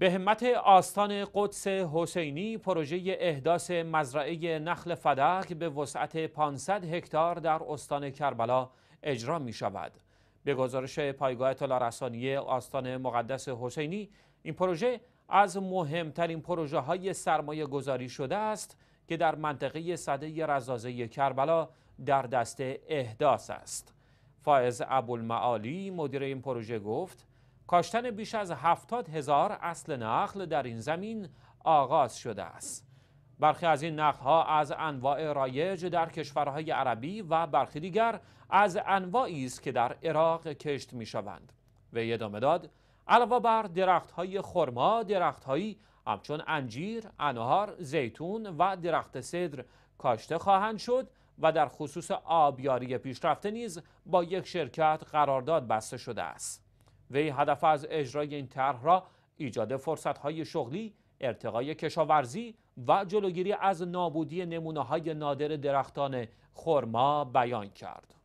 به همت آستان قدس حسینی پروژه احداث مزرعه نخل فدق به وسعت 500 هکتار در استان کربلا اجرا می شود. به گزارش پایگاه اطلاع رسانی آستان مقدس حسینی این پروژه از مهمترین پروژه های سرمایه گذاری شده است که در منطقه صده رزازه کربلا در دست احداث است. فائز ابوالمعالی مدیر این پروژه گفت کاشتن بیش از هفتاد هزار اصل نخل در این زمین آغاز شده است برخی از این ها از انواع رایج در کشورهای عربی و برخی دیگر از انواعی است که در عراق کشت می شوند و ادامه داد علاوه بر درختهای خرما درختهایی همچون انجیر، انهار، زیتون و درخت صدر کاشته خواهند شد و در خصوص آبیاری پیشرفته نیز با یک شرکت قرارداد بسته شده است. وی هدف از اجرای این طرح را ایجاد فرصت‌های شغلی، ارتقای کشاورزی و جلوگیری از نابودی نمونه‌های نادر درختان خرما بیان کرد.